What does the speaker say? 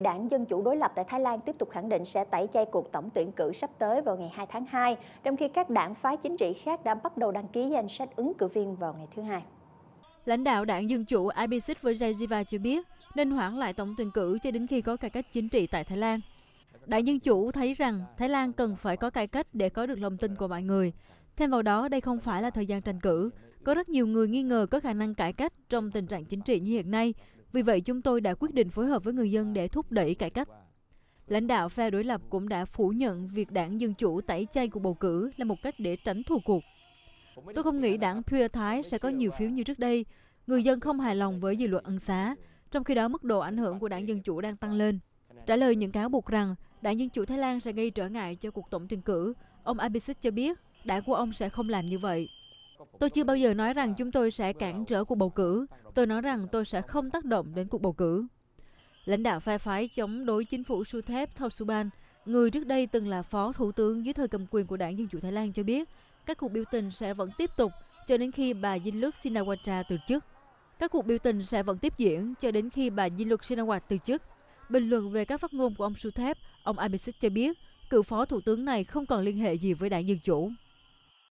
Đảng Dân Chủ đối lập tại Thái Lan tiếp tục khẳng định sẽ tẩy chay cuộc tổng tuyển cử sắp tới vào ngày 2 tháng 2, trong khi các đảng phái chính trị khác đã bắt đầu đăng ký danh sách ứng cử viên vào ngày thứ Hai. Lãnh đạo đảng Dân Chủ Abhisit Vijayajiva cho biết nên hoãn lại tổng tuyển cử cho đến khi có cải cách chính trị tại Thái Lan. Đảng Dân Chủ thấy rằng Thái Lan cần phải có cải cách để có được lòng tin của mọi người. Thêm vào đó, đây không phải là thời gian tranh cử. Có rất nhiều người nghi ngờ có khả năng cải cách trong tình trạng chính trị như hiện nay, vì vậy, chúng tôi đã quyết định phối hợp với người dân để thúc đẩy cải cách. Lãnh đạo phe đối lập cũng đã phủ nhận việc đảng Dân Chủ tẩy chay cuộc bầu cử là một cách để tránh thua cuộc. Tôi không nghĩ đảng Pure Thái sẽ có nhiều phiếu như trước đây. Người dân không hài lòng với dự luật ân xá, trong khi đó mức độ ảnh hưởng của đảng Dân Chủ đang tăng lên. Trả lời những cáo buộc rằng đảng Dân Chủ Thái Lan sẽ gây trở ngại cho cuộc tổng tuyển cử, ông Abhisit cho biết đảng của ông sẽ không làm như vậy. Tôi chưa bao giờ nói rằng chúng tôi sẽ cản trở cuộc bầu cử. Tôi nói rằng tôi sẽ không tác động đến cuộc bầu cử. Lãnh đạo phe phái chống đối chính phủ su thép Thao Suban, người trước đây từng là phó thủ tướng dưới thời cầm quyền của đảng Dân chủ Thái Lan cho biết, các cuộc biểu tình sẽ vẫn tiếp tục cho đến khi bà Dinh Shinawatra từ chức. Các cuộc biểu tình sẽ vẫn tiếp diễn cho đến khi bà Dinh Luật Shinawatra từ chức. Bình luận về các phát ngôn của ông Su Thép, ông Abhisit cho biết, cựu phó thủ tướng này không còn liên hệ gì với đảng Dân Chủ.